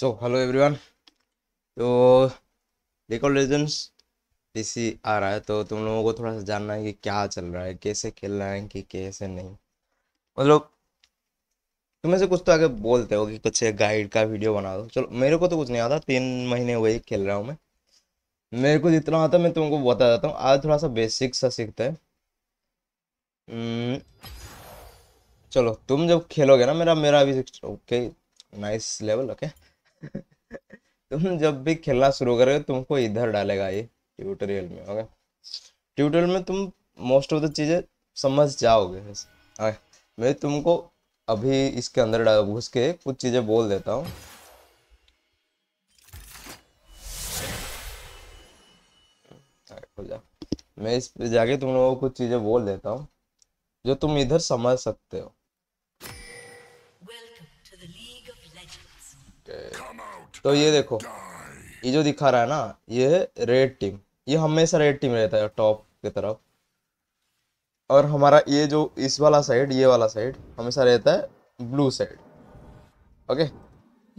So hello everyone तो देखो legends PC आ रहा है तो तुम लोगों को थोड़ा सा जानना है कि क्या चल रहा है कैसे खेल रहे है कि कैसे नहीं मतलब तुम्हें से कुछ तो आगे बोलते हो कि कुछ गाइड का वीडियो बना दो चलो मेरे को तो कुछ नहीं आता तीन महीने हुए खेल रहा हूँ मैं मेरे को जितना आता मैं तुमको बता देता हूँ आज थोड़ा सा बेसिक सा सीखते हैं हम्म, चलो तुम जब खेलोगे ना मेरा मेरा अभी ओके नाइस लेवल ओके तुम जब भी खेलना शुरू करोगे तुमको इधर डालेगा ये ट्यूटोरियल में ओके ट्यूटोरियल में तुम मोस्ट ऑफ द चीज़ें समझ जाओगे ओके मैं तुमको अभी इसके अंदर घुस के कुछ चीज़ें बोल देता हूँ मैं इस पे जाके तुम लोगों को कुछ चीज़ें बोल देता हूँ जो तुम इधर समझ सकते हो तो ये देखो ये जो दिखा रहा है ना ये है रेड टीम ये हमेशा रेड टीम रहता है टॉप की तरफ और हमारा ये जो इस वाला साइड ये वाला साइड हमेशा रहता है ब्लू साइड ओके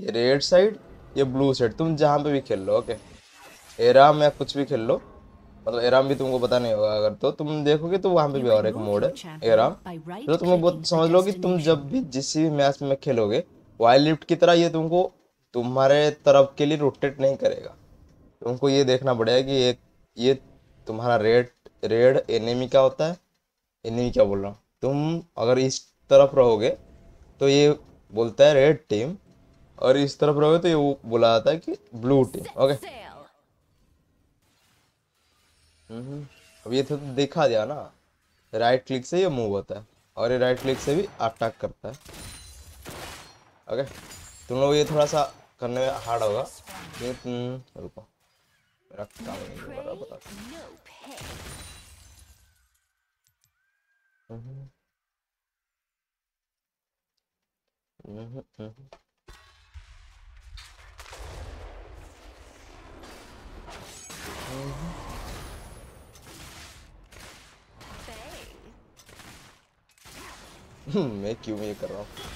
ये रेड साइड ये ब्लू साइड तुम जहाँ पे भी खेल लो ओके एराम या कुछ भी खेल लो मतलब एराम भी तुमको पता नहीं होगा अगर तो तुम देखोगे तो वहाँ पे भी और एक मोड है एराम तो तुम बहुत समझ लो कि तुम जब भी जिस भी मैच में खेलोगे वाइल्ड लिफ्ट की तरह ये तुमको तुम्हारे तरफ के लिए रोटेट नहीं करेगा तुमको ये देखना पड़ेगा कि ये ये तुम्हारा रेड रेड एनेमी का होता है एनेमी क्या बोल रहा हूँ तुम अगर इस तरफ रहोगे तो ये बोलता है रेड टीम और इस तरफ रहोगे तो ये वो बोला जाता है कि ब्लू टीम ओके अब ये तो देखा दिया ना राइट क्लिक से ये मूव होता है और ये राइट क्लिक से भी अटैक करता है ओके तुम लोग ये थोड़ा सा करने में हार्ड होगा हम्म, रुको मेरा काम नहीं हो रहा बता मैं क्यों ये कर रहा हूँ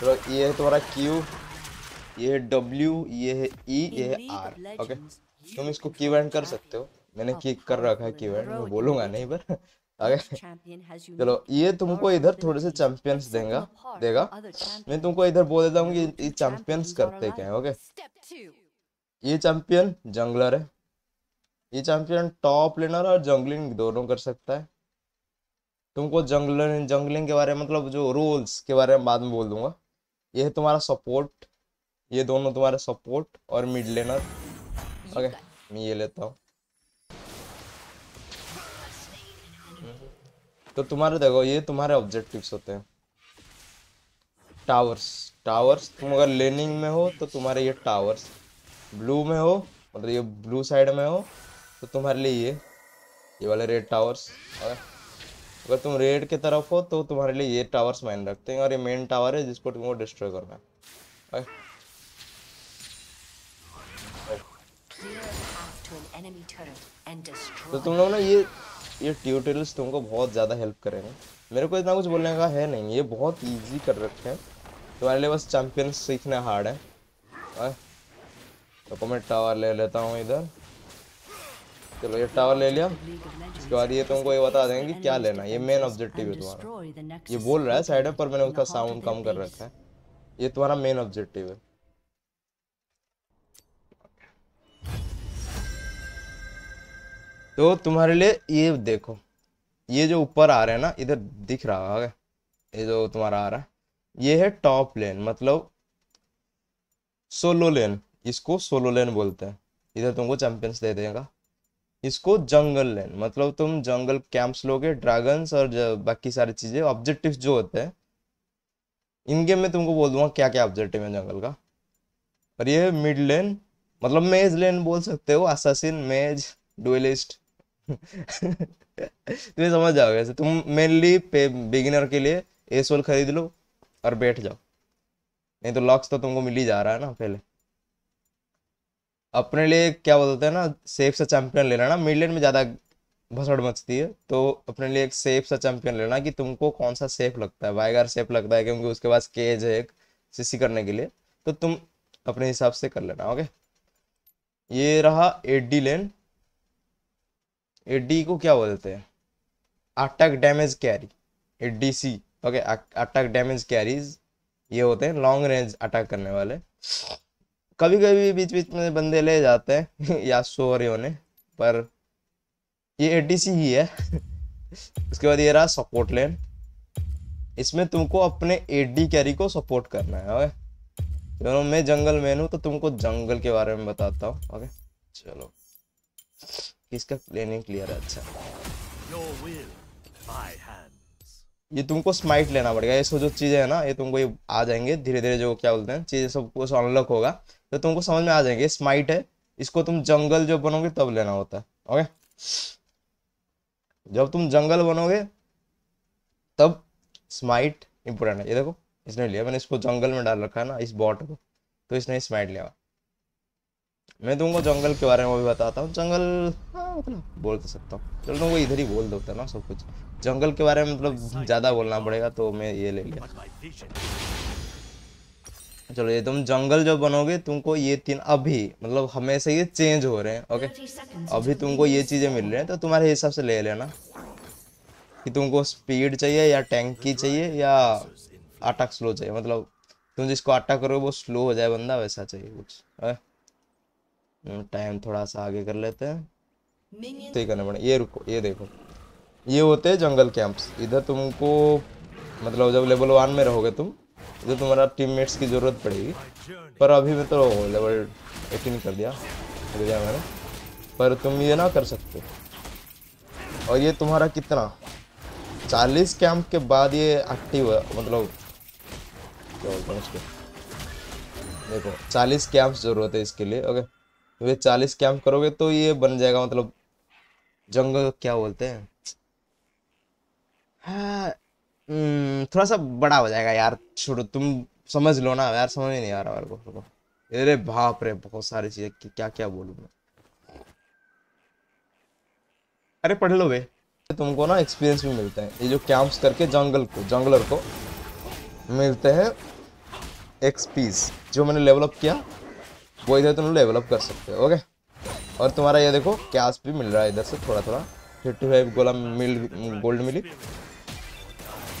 तो ये तुम्हारा क्यू ये W ये है e, ये है R ओके तुम इसको कीवर्ड कर सकते हो मैंने किक कर रखा है कीवर्ड मैं बोलूंगा नहीं पर ओके चलो ये तुमको इधर थोड़े से चैंपियंस देगा देगा मैं तुमको इधर बोल देता हूँ कि ये चैंपियंस करते क्या है ओके ये चैंपियन जंगलर है ये चैंपियन टॉप लेनर और जंगलिंग दोनों कर सकता है तुमको जंगलर जंगलिंग के बारे में मतलब जो रूल्स के बारे में बाद में बोल दूंगा ये है तुम्हारा सपोर्ट ये दोनों तुम्हारे सपोर्ट और मिड लेनर ओके मैं ये लेता हूँ तो तुम्हारे देखो ये तुम्हारे ऑब्जेक्टिव्स होते हैं टावर्स टावर्स तुम अगर लेनिंग में हो तो तुम्हारे ये टावर्स ब्लू में हो मतलब ये ब्लू साइड में हो तो तुम्हारे लिए ये ये वाले रेड टावर्स और अगर तुम रेड के तरफ हो तो तुम्हारे लिए ये टावर्स माइन रखते हैं और ये मेन टावर है जिसको तुमको डिस्ट्रॉय करना है तो तुम लोग ना ये ये ट्यूटोरियल्स तुमको बहुत ज़्यादा हेल्प करेंगे मेरे को इतना कुछ बोलने का है नहीं ये बहुत इजी कर रखे हैं तुम्हारे लिए बस चैम्पियन सीखना हार्ड है तो मैं टावर ले लेता हूँ इधर चलो ये टावर ले लिया उसके बाद ये तुमको ये बता देंगे कि क्या लेना ये मेन ऑब्जेक्टिव है तुम्हारा ये बोल रहा है साइड पर मैंने उसका साउंड कम कर रखा है ये तुम्हारा मेन ऑब्जेक्टिव है तो तुम्हारे लिए ये देखो ये जो ऊपर आ रहा है ना इधर दिख रहा है ये जो तुम्हारा आ रहा है ये है टॉप लेन मतलब सोलो लेन इसको सोलो लेन बोलते हैं इधर तुमको चैंपियंस दे देगा इसको जंगल लेन मतलब तुम जंगल कैंप्स लोगे ड्रैगन्स और बाकी सारी चीज़ें ऑब्जेक्टिव जो होते हैं इन गेम में तुमको बोल दूंगा क्या क्या ऑब्जेक्टिव है जंगल का और ये मिड लेन मतलब मेज लेन बोल सकते हो असासिन मेज डुएलिस्ट तुम्हें समझ जाओगे ऐसे तुम मेनली पे बिगिनर के लिए सोल खरीद लो और बैठ जाओ नहीं तो लॉक्स तो तुमको मिल ही जा रहा है ना पहले अपने लिए क्या बोलते हैं ना सेफ सा चैंपियन लेना ना मिड लेन में ज़्यादा भसड़ मचती है तो अपने लिए एक सेफ सा चैंपियन लेना कि तुमको कौन सा सेफ लगता है वाइगार सेफ लगता है क्योंकि उसके पास केज है एक सीसी करने के लिए तो तुम अपने हिसाब से कर लेना ओके ये रहा एडी डी लेन एडी को क्या बोलते हैं attack damage carry A D C okay attack damage carries ये होते हैं लॉन्ग रेंज अटैक करने वाले कभी कभी बीच बीच में बंदे ले जाते हैं या सोरियो होने पर ये ए ही है उसके बाद ये रहा सपोर्ट लेन इसमें तुमको अपने ए कैरी को सपोर्ट करना है ओके चलो मैं जंगल मैन हूँ तो तुमको जंगल के बारे में बताता हूँ ओके चलो इसका प्लेनिंग क्लियर है अच्छा ये तुमको स्माइट लेना पड़ेगा ये सब जो चीज़ें है ना ये तुमको ये आ जाएंगे धीरे धीरे जो क्या बोलते हैं चीज़ें सब कुछ अनलॉक होगा तो तुमको समझ में आ जाएंगे स्माइट है इसको तुम जंगल जो बनोगे तब लेना होता है ओके जब तुम जंगल बनोगे तब स्माइट इंपोर्टेंट है ये देखो इसने लिया मैंने इसको जंगल में डाल रखा है ना इस बॉट को तो इसने स्माइट लिया मैं तुमको जंगल के बारे में भी बताता हूँ जंगल हाँ मतलब बोल तो सकता हूँ चलो तुमको इधर ही बोल दो ना सब कुछ जंगल के बारे में मतलब ज़्यादा बोलना पड़ेगा तो मैं ये ले लिया चलो ये तुम जंगल जो बनोगे तुमको ये तीन अभी मतलब हमेशा ये चेंज हो रहे हैं ओके अभी तुमको ये चीज़ें मिल रही हैं तो तुम्हारे हिसाब से ले लेना कि तुमको स्पीड चाहिए या टैंकी चाहिए या अटक स्लो चाहिए मतलब तुम जिसको अटक करोगे वो स्लो हो जाए बंदा वैसा चाहिए कुछ टाइम थोड़ा सा आगे कर लेते हैं तो है करना पड़ेगा ये रुको ये देखो ये होते हैं जंगल कैंप्स इधर तुमको मतलब जब लेवल वन में रहोगे तुम इधर तो तुम्हारा टीममेट्स की ज़रूरत पड़ेगी पर अभी मैं तो लेवल एटीन कर दिया कर दिया मैंने पर तुम ये ना कर सकते और ये तुम्हारा कितना चालीस कैंप के बाद ये एक्टिव है मतलब क्या बोलते हैं देखो चालीस कैंप्स ज़रूरत है इसके लिए ओके वे चालीस कैंप करोगे तो ये बन जाएगा मतलब जंगल क्या बोलते हैं हाँ, हम्म, थोड़ा सा बड़ा हो जाएगा यार छोड़ो तुम समझ लो ना यार समझ ही नहीं आ रहा मेरे को अरे बाप रे बहुत सारी चीजें क्या क्या बोलूँ मैं अरे पढ़ लो बे तुमको ना एक्सपीरियंस भी मिलते हैं ये जो कैंप्स करके जंगल को जंगलर को मिलते हैं एक्सपीस जो मैंने डेवलप किया वो इधर तुम डेवलप कर सकते हो ओके और तुम्हारा ये देखो कैश भी मिल रहा है इधर से थोड़ा थोड़ा फिफ्टी फाइव गोला मिल गोल्ड मिली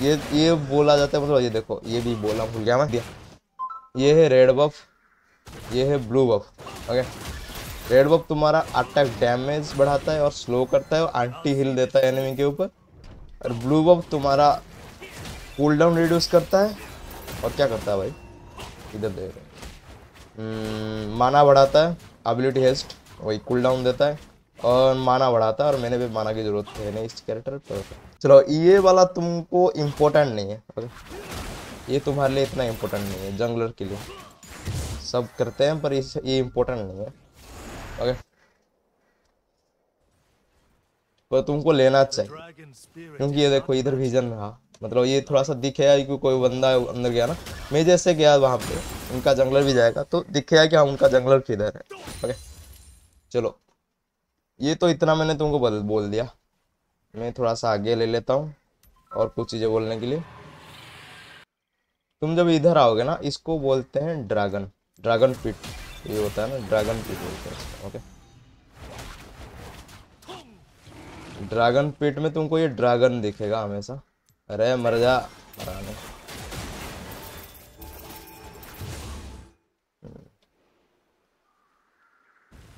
ये ये बोला जाता है मतलब ये देखो ये भी बोला भूल गया मैं ये है रेड बफ ये है blue buff okay red buff तुम्हारा अटैक डैमेज बढ़ाता है और स्लो करता है और एंटी हिल देता है एनिमी के ऊपर और ब्लू बफ तुम्हारा कूल डाउन रिड्यूस करता है और क्या करता है भाई इधर देख रहे हम्म, माना बढ़ाता है एबिलिटी हेस्ट वही कूल डाउन देता है और माना बढ़ाता है और मैंने भी माना की जरूरत है नहीं इस कैरेक्टर पर चलो ये वाला तुमको इम्पोर्टेंट नहीं है ओके ये तुम्हारे लिए इतना इम्पोर्टेंट नहीं है जंगलर के लिए सब करते हैं पर इस ये इम्पोर्टेंट नहीं है ओके पर तुमको लेना चाहिए क्योंकि ये देखो इधर विजन रहा मतलब ये थोड़ा सा दिखे क्योंकि कोई बंदा अंदर गया ना मैं जैसे गया वहाँ पे उनका जंगलर भी जाएगा तो दिखेगा कि हाँ उनका जंगलर किधर है ओके चलो ये तो इतना मैंने तुमको बदल बोल दिया मैं थोड़ा सा आगे ले लेता हूँ और कुछ चीज़ें बोलने के लिए तुम जब इधर आओगे ना इसको बोलते हैं ड्रैगन ड्रैगन पिट ये होता है ना ड्रैगन पिट बोलते हैं ओके ड्रैगन पिट में तुमको ये ड्रैगन दिखेगा हमेशा अरे मर जा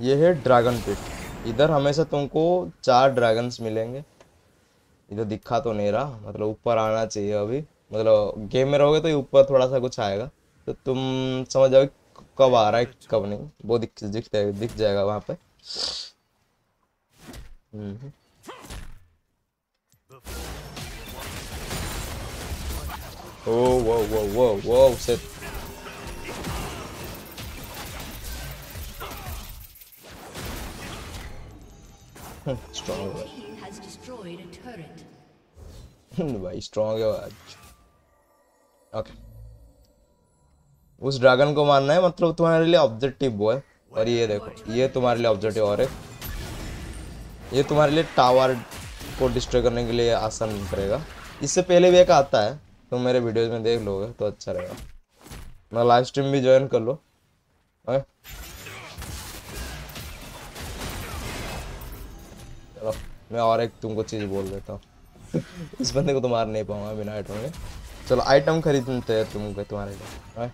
ये है ड्रैगन पिट इधर हमेशा तुमको चार ड्रैगन्स मिलेंगे इधर दिखा तो नहीं रहा मतलब ऊपर आना चाहिए अभी मतलब गेम में रहोगे तो ये ऊपर थोड़ा सा कुछ आएगा तो तुम समझ जाओ कब आ रहा है कब नहीं वो दिख दिख जाएगा दिख जाएगा वहाँ पे हम्म। ओ वो वो वो वो उसे स्ट्रॉन्ग है भाई स्ट्रॉन्ग है आज ओके उस ड्रैगन को मारना है मतलब तुम्हारे लिए ऑब्जेक्टिव वो है और ये देखो ये तुम्हारे लिए ऑब्जेक्टिव और है ये तुम्हारे लिए टावर को डिस्ट्रॉय करने के लिए आसान करेगा इससे पहले भी एक आता है तुम मेरे वीडियोज में देख लोगे तो अच्छा रहेगा मैं लाइव स्ट्रीम भी ज्वाइन कर लो ओके मैं और एक तुमको चीज़ बोल देता हूँ इस बंदे को तो मार नहीं पाऊंगा बिना आइटम के चलो आइटम खरीदते हैं तुमको तुम्हारे लिए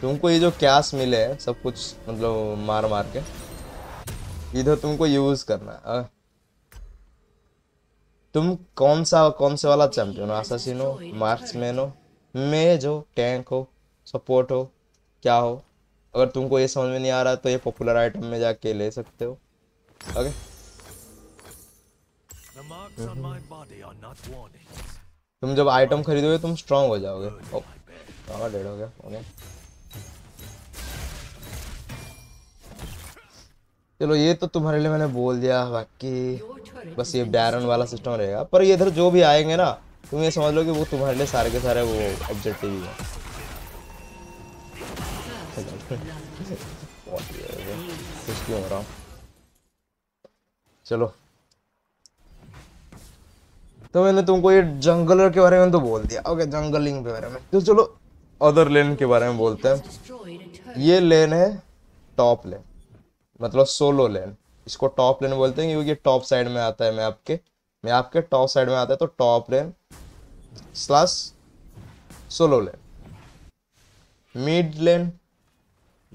तुमको ये जो कैश मिले है सब कुछ मतलब मार मार के इधर तुमको यूज़ करना है तुम कौन सा कौन से वाला चैंपियन हो आसासिन हो मार्क्समैन हो मेज हो टैंक हो सपोर्ट हो क्या हो अगर तुमको ये समझ में नहीं आ रहा तो ये पॉपुलर आइटम में जाके ले सकते हो ओके तुम जब आइटम खरीदोगे तुम स्ट्रांग हो जाओगे हाँ, डेड हो गया ओके चलो ये तो तुम्हारे लिए मैंने बोल दिया बाकी बस ये डायरन वाला सिस्टम रहेगा पर ये इधर जो भी आएंगे ना तुम ये समझ लो कि वो तुम्हारे लिए सारे के सारे वो ऑब्जेक्टिव ही है चलो तो मैंने तुमको ये जंगलर के बारे में तो बोल दिया ओके जंगलिंग के बारे में तो चलो अदर लेन के बारे में बोलते हैं ये लेन है टॉप लेन मतलब सोलो लेन इसको टॉप लेन बोलते हैं क्योंकि टॉप साइड में आता है मैं आपके मैं आपके टॉप साइड में आता है तो top lane slash solo lane mid lane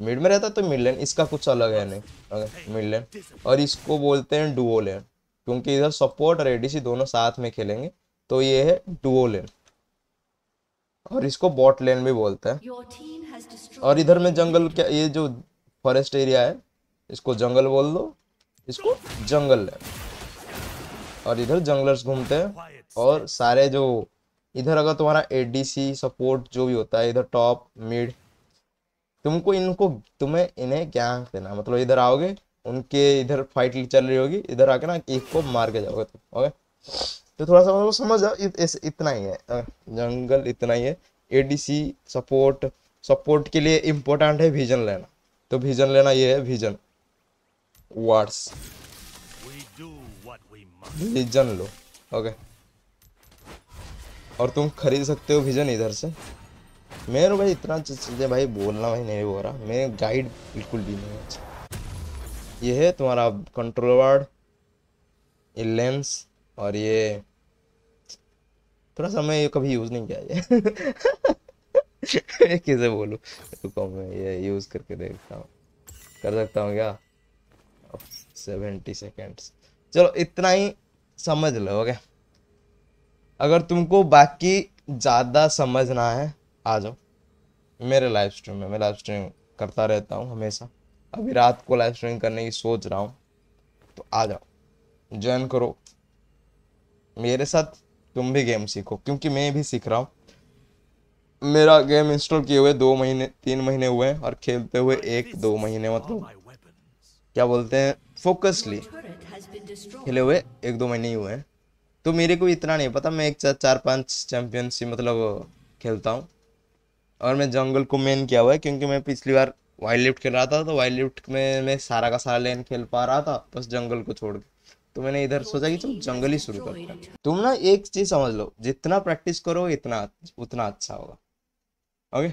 mid में रहता है तो मिड लेन इसका कुछ अलग है नहीं मिड लेन और इसको बोलते हैं डुओ लेन क्योंकि इधर सपोर्ट और एडीसी दोनों साथ में खेलेंगे तो ये है डुओ लेन और इसको बॉट लेन भी बोलते हैं और इधर में जंगल क्या ये जो फॉरेस्ट एरिया है इसको जंगल बोल दो इसको जंगल लेन और इधर जंगलर्स घूमते हैं और सारे जो इधर अगर तुम्हारा एडीसी सपोर्ट जो भी होता है इधर टॉप मिड तुमको इनको तुम्हें इन्हें क्या देना मतलब इधर आओगे उनके इधर फाइट चल रही होगी इधर आके ना एक को मार के जाओगे तुम ओके तो थोड़ा सा मतलब समझ जाओ इत, इस, इतना ही है जंगल इतना ही है एडीसी सपोर्ट सपोर्ट के लिए इम्पोर्टेंट है विजन लेना तो विजन लेना ये है विजन वर्ड्स विजन लो ओके और तुम खरीद सकते हो विजन इधर से मेरे भाई इतना चीज़ें भाई बोलना भाई नहीं हो रहा मेरे गाइड बिल्कुल भी नहीं अच्छा ये है तुम्हारा कंट्रोल वर्ड ये लेंस और ये थोड़ा सा मैं ये कभी यूज़ नहीं किया ये कैसे बोलूँ रुको मैं ये यूज़ करके देखता हूँ कर सकता हूँ क्या सेवेंटी सेकेंड्स चलो इतना ही समझ लो ओके अगर तुमको बाकी ज़्यादा समझना है आ जाओ मेरे लाइव स्ट्रीम में मैं लाइव स्ट्रीम करता रहता हूँ हमेशा अभी रात को लाइव स्ट्रीम करने की सोच रहा हूँ तो आ जाओ ज्वाइन करो मेरे साथ तुम भी गेम सीखो क्योंकि मैं भी सीख रहा हूँ मेरा गेम इंस्टॉल किए हुए दो महीने तीन महीने हुए हैं और खेलते हुए एक दो महीने मतलब क्या बोलते हैं फोकसली खेले हुए एक दो महीने ही हुए हैं तो मेरे को इतना नहीं पता मैं एक चार चार पाँच चैम्पियनशिप मतलब खेलता हूँ और मैं जंगल को मेन किया हुआ है क्योंकि मैं पिछली बार वाइल्ड लिफ्ट खेल रहा था तो वाइल्ड लिफ्ट में मैं सारा का सारा लेन खेल पा रहा था बस जंगल को छोड़ के तो मैंने इधर सोचा कि तुम जंगल ही शुरू कर तुम ना एक चीज समझ लो जितना प्रैक्टिस करो इतना उतना अच्छा होगा ओके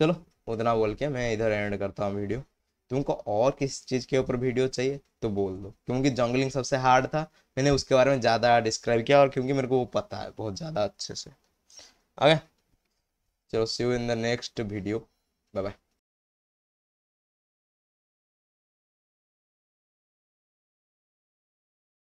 चलो उतना बोल के मैं इधर एंड करता हूँ वीडियो तुमको और किस चीज़ के ऊपर वीडियो चाहिए तो बोल दो क्योंकि जंगलिंग सबसे हार्ड था मैंने उसके बारे में ज़्यादा डिस्क्राइब किया और क्योंकि मेरे को वो पता है बहुत ज़्यादा अच्छे से ओके चलो see you in the next video bye bye